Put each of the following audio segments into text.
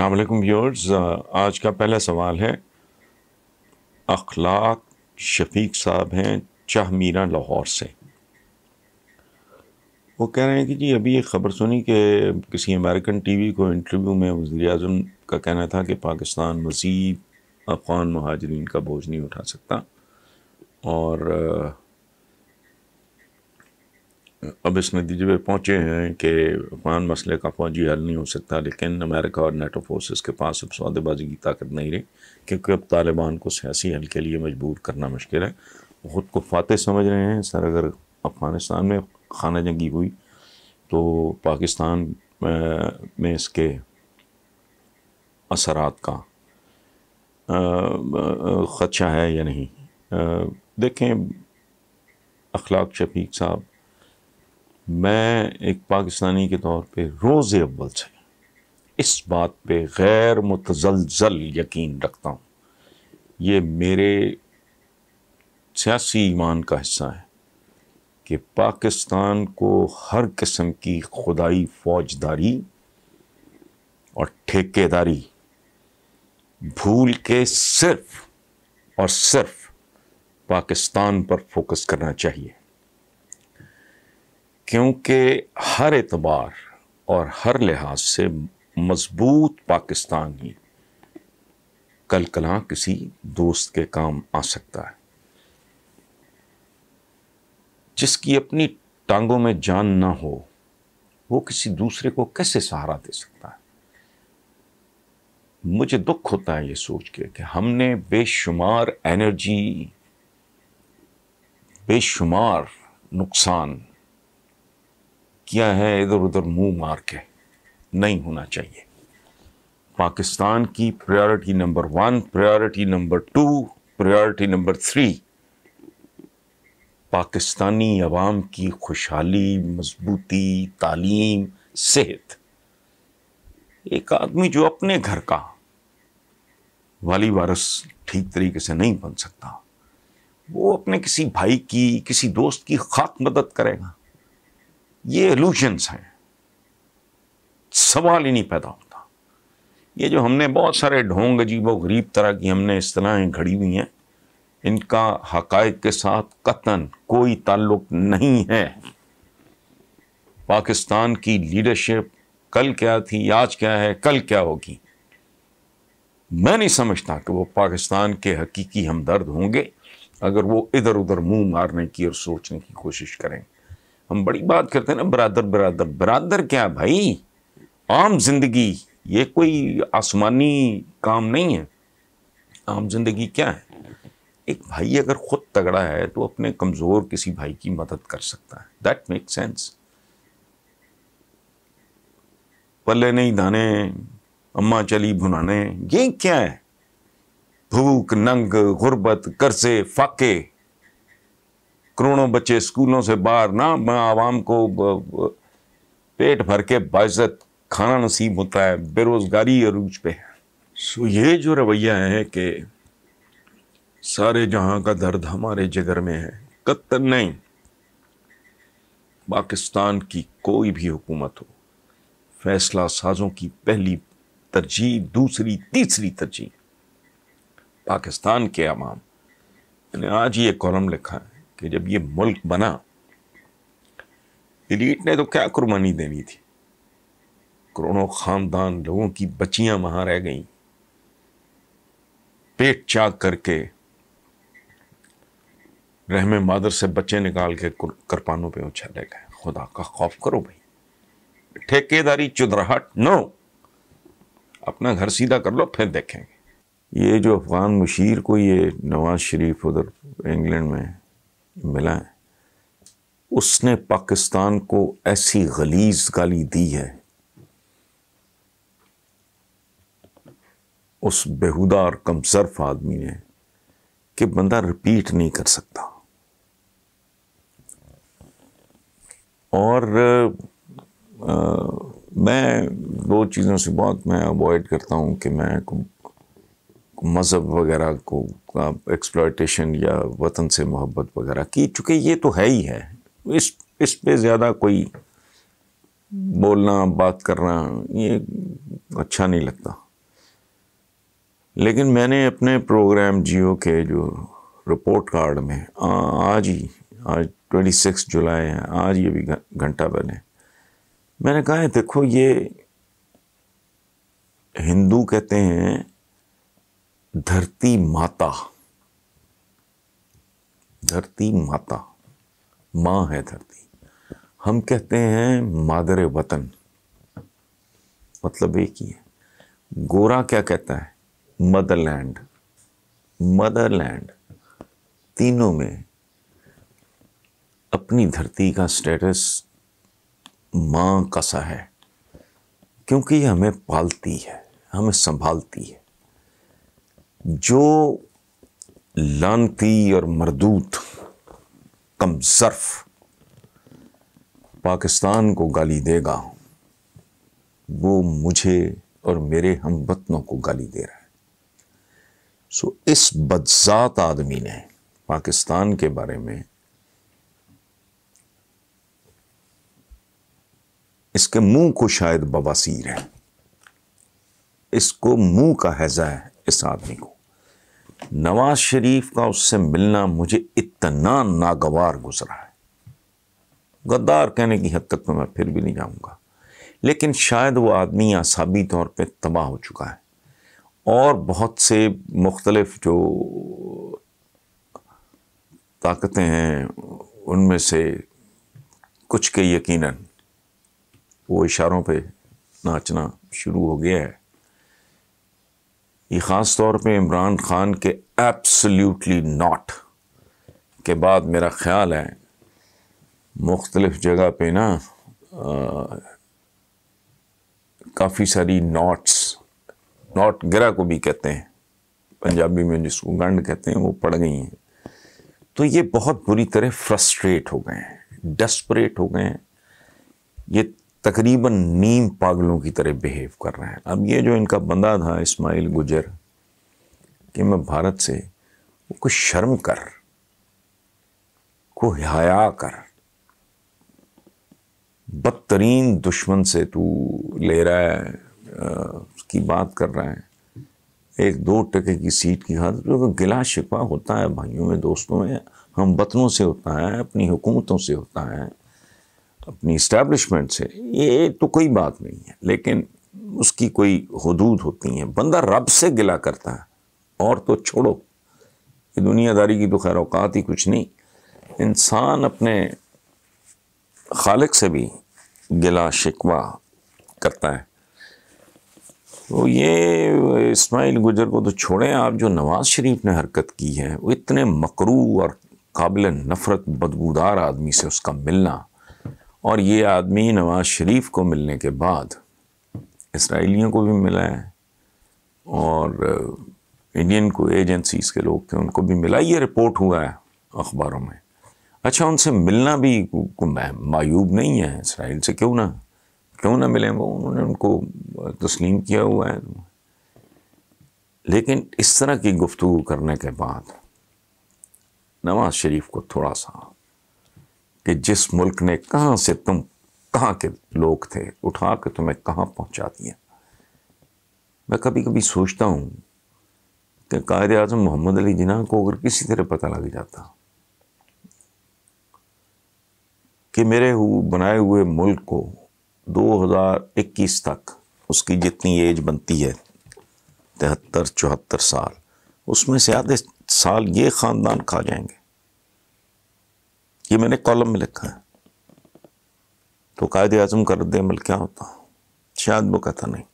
अल्लाम व्यवर्स आज का पहला सवाल है अखलाक शफीक साहब हैं चाह मीरा लाहौर से वो कह रहे हैं कि जी अभी एक ख़बर सुनी कि किसी अमेरिकन टीवी को इंटरव्यू में वजी अजम का कहना था कि पाकिस्तान मज़ीद अफ़गान महाजरीन का बोझ नहीं उठा सकता और अब इस नतीजे पर पहुँचे हैं कि अफगान मसले का फौजी हल नहीं हो सकता लेकिन अमेरिका और नेटो फोर्सेस के पास अब सौदेबाजी की ताकत नहीं रही क्योंकि अब तालिबान को सियासी हल के लिए मजबूर करना मुश्किल है खुद को फातह समझ रहे हैं सर अगर अफ़गानिस्तान में खाना जंगी हुई तो पाकिस्तान में इसके असरात का ख़दशा है या नहीं देखें अखलाक शफीक साहब मैं एक पाकिस्तानी के तौर पे रोज़ अव्वल से इस बात पे गैर मुतजलजल यकीन रखता हूँ ये मेरे सियासी ईमान का हिस्सा है कि पाकिस्तान को हर किस्म की खुदाई फौजदारी और ठेकेदारी भूल के सिर्फ और सिर्फ पाकिस्तान पर फोकस करना चाहिए क्योंकि हर एतबार और हर लिहाज से मजबूत पाकिस्तानी कल कला किसी दोस्त के काम आ सकता है जिसकी अपनी टांगों में जान ना हो वो किसी दूसरे को कैसे सहारा दे सकता है मुझे दुख होता है ये सोच के कि हमने बेशुमार एनर्जी बेशुमार नुकसान किया है इधर उधर मुंह मार के नहीं होना चाहिए पाकिस्तान की priority number one priority number two priority number three Pakistani अवाम की खुशहाली मजबूती तालीम सेहत एक आदमी जो अपने घर का वाली वारस ठीक तरीके से नहीं बन सकता वो अपने किसी भाई की किसी दोस्त की खाक मदद करेगा ये एलूशंस हैं सवाल ही नहीं पैदा होता ये जो हमने बहुत सारे ढोंग अजीब व गरीब तरह की हमने तरह घड़ी हुई हैं इनका हकायक के साथ कतन कोई ताल्लुक नहीं है पाकिस्तान की लीडरशिप कल क्या थी आज क्या है कल क्या होगी मैं नहीं समझता कि वो पाकिस्तान के हकीकी हमदर्द होंगे अगर वो इधर उधर मुंह मारने की और सोचने की कोशिश करें हम बड़ी बात करते हैं ना बरादर बरादर बरादर क्या भाई आम जिंदगी ये कोई आसमानी काम नहीं है आम जिंदगी क्या है एक भाई अगर ख़ुद तगड़ा है तो अपने कमज़ोर किसी भाई की मदद कर सकता है दैट मेक सेंस पल्ले नहीं दाने अम्मा चली भुनाने ये क्या है भूख नंग गुर्बत कर्जे फाके करोड़ों बच्चे स्कूलों से बाहर ना आवाम को पेट भर के बाज़त खाना नसीब होता है बेरोज़गारी अरूज पे है सो ये जो रवैया है कि सारे जहां का दर्द हमारे जिगर में है कत्तर नहीं पाकिस्तान की कोई भी हुकूमत हो फैसला साजों की पहली तरजीह दूसरी तीसरी तरजीह पाकिस्तान के अमाम मैंने आज ये कॉलम लिखा है कि जब ये मुल्क बना इलीट ने तो क्या कुर्बानी देनी थी करोड़ों खानदान लोगों की बच्चियां वहां रह गईं पेट चाक करके रहमे मादर से बच्चे निकाल के कृपानों पे उछले गए खुदा का खौफ करो भाई ठेकेदारी चुदराहट नो अपना घर सीधा कर लो फिर देखेंगे ये जो अफगान मुशीर को ये नवाज शरीफ उधर इंग्लैंड में है उसने पाकिस्तान को ऐसी गलीज गाली दी है उस बेहुदा और कमजर्फ आदमी ने कि बंदा रिपीट नहीं कर सकता और आ, मैं दो चीज़ों से बहुत मैं अवॉइड करता हूँ कि मैं मज़हब वगैरह को एक्सप्लॉयटेशन या वतन से मोहब्बत वगैरह की चूँकि ये तो है ही है इस इस पे ज़्यादा कोई बोलना बात करना ये अच्छा नहीं लगता लेकिन मैंने अपने प्रोग्राम जियो के जो रिपोर्ट कार्ड में आ, आज ही आज 26 जुलाई है आज ये भी घंटा बने मैंने कहा है देखो ये हिंदू कहते हैं धरती माता धरती माता माँ है धरती हम कहते हैं मादर वतन मतलब एक ही है गोरा क्या कहता है मदरलैंड मदरलैंड तीनों में अपनी धरती का स्टेटस माँ का सा है क्योंकि हमें पालती है हमें संभालती है जो लानती और मरदूत कमजर्फ पाकिस्तान को गाली देगा वो मुझे और मेरे हम वतनों को गाली दे रहा है सो इस बदसात आदमी ने पाकिस्तान के बारे में इसके मुंह को शायद बवासीर है इसको मुंह का हैजा है इस आदमी को नवाज शरीफ का उससे मिलना मुझे इतना नागवार गुजरा है गद्दार कहने की हद तक तो मैं फिर भी नहीं जाऊंगा लेकिन शायद वो आदमी आसाबी तौर पे तबाह हो चुका है और बहुत से मुख्तलफ जो ताकतें हैं उनमें से कुछ के यकीनन वो इशारों पे नाचना शुरू हो गया है ये ख़ास तौर पे इमरान ख़ान के एब्सोल्युटली नॉट के बाद मेरा ख़्याल है मुख्तलफ़ जगह पे ना काफ़ी सारी नॉट्स नॉट ग्रह को भी कहते हैं पंजाबी में जिसको गंड कहते हैं वो पड़ गई हैं तो ये बहुत बुरी तरह फ्रस्ट्रेट हो गए हैं डस्परेट हो गए हैं ये तकरीबन नीम पागलों की तरह बिहेव कर रहे हैं अब ये जो इनका बंदा था इस्माइल गुजर कि मैं भारत से वो कुछ शर्म कर को हया कर बदतरीन दुश्मन से तू ले रहा है उसकी बात कर रहा है एक दो टके की सीट की खातिर तो गिला शिकवा होता है भाइयों में दोस्तों में हम बतनों से होता है अपनी हुकूमतों से होता है अपनी इस्टेब्लिशमेंट से ये तो कोई बात नहीं है लेकिन उसकी कोई हदूद होती हैं बंदा रब से गिला करता है और तो छोड़ो ये दुनियादारी की तो खैर अवकात ही कुछ नहीं इंसान अपने खालक से भी गिला शिकवा करता है तो ये इस्माइल गुजर को तो छोड़ें आप जो नवाज़ शरीफ ने हरकत की है वो इतने मकरू और काबिल नफ़रत बदबूदार आदमी से उसका मिलना और ये आदमी नवाज शरीफ को मिलने के बाद इसराइलियों को भी मिला है और इंडियन को एजेंसीज के लोग थे उनको भी मिला ये रिपोर्ट हुआ है अखबारों में अच्छा उनसे मिलना भी मायूब नहीं है इसराइल से क्यों ना क्यों ना मिले वो उन्होंने उनको तस्लीम किया हुआ है लेकिन इस तरह की गुफ्तु करने के बाद नवाज शरीफ को थोड़ा सा कि जिस मुल्क ने कहाँ से तुम कहाँ के लोग थे उठा के तुम्हें कहाँ पहुँचा दिया मैं कभी कभी सोचता हूँ कि कायद अजम मोहम्मद अली जिना को अगर किसी तरह पता लग जाता कि मेरे हुँ बनाए हुए मुल्क को 2021 तक उसकी जितनी एज बनती है तिहत्तर चौहत्तर साल उसमें से आधे साल ये ख़ानदान खा जाएंगे ये मैंने कॉलम में लिखा है तो कायद आजम का रद्द अमल क्या होता शायद वो कहता नहीं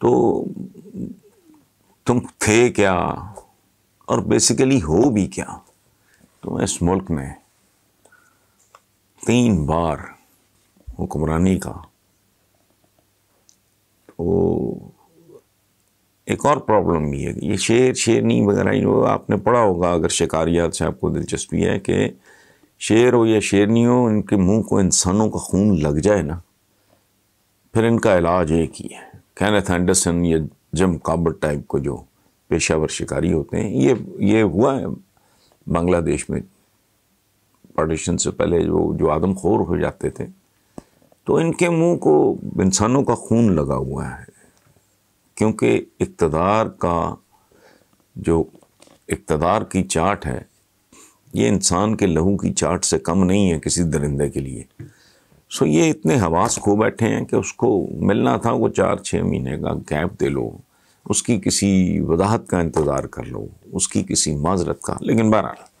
तो तुम थे क्या और बेसिकली हो भी क्या तो इस मुल्क में तीन बार हुक्मरानी का तो एक और प्रॉब्लम भी है ये शेर शेरनी वगैरह जो आपने पढ़ा होगा अगर शिकारियात से आपको दिलचस्पी है कि शेर हो या शेरनी हो इनके मुंह को इंसानों का खून लग जाए ना फिर इनका इलाज एक ही है कैनथ एंडरसन या जम काबर टाइप को जो पेशावर शिकारी होते हैं ये ये हुआ है बांग्लादेश में पार्टीशन से पहले जो जो आदमखोर हो जाते थे तो इनके मुंह को इंसानों का खून लगा हुआ है क्योंकि इकतदार का जो इकतदार की चाट है ये इंसान के लहू की चाट से कम नहीं है किसी दरिंदे के लिए सो ये इतने हवास खो बैठे हैं कि उसको मिलना था वो चार छः महीने का गैप दे लो उसकी किसी वजाहत का इंतज़ार कर लो उसकी किसी माजरत का लेकिन बहरहाल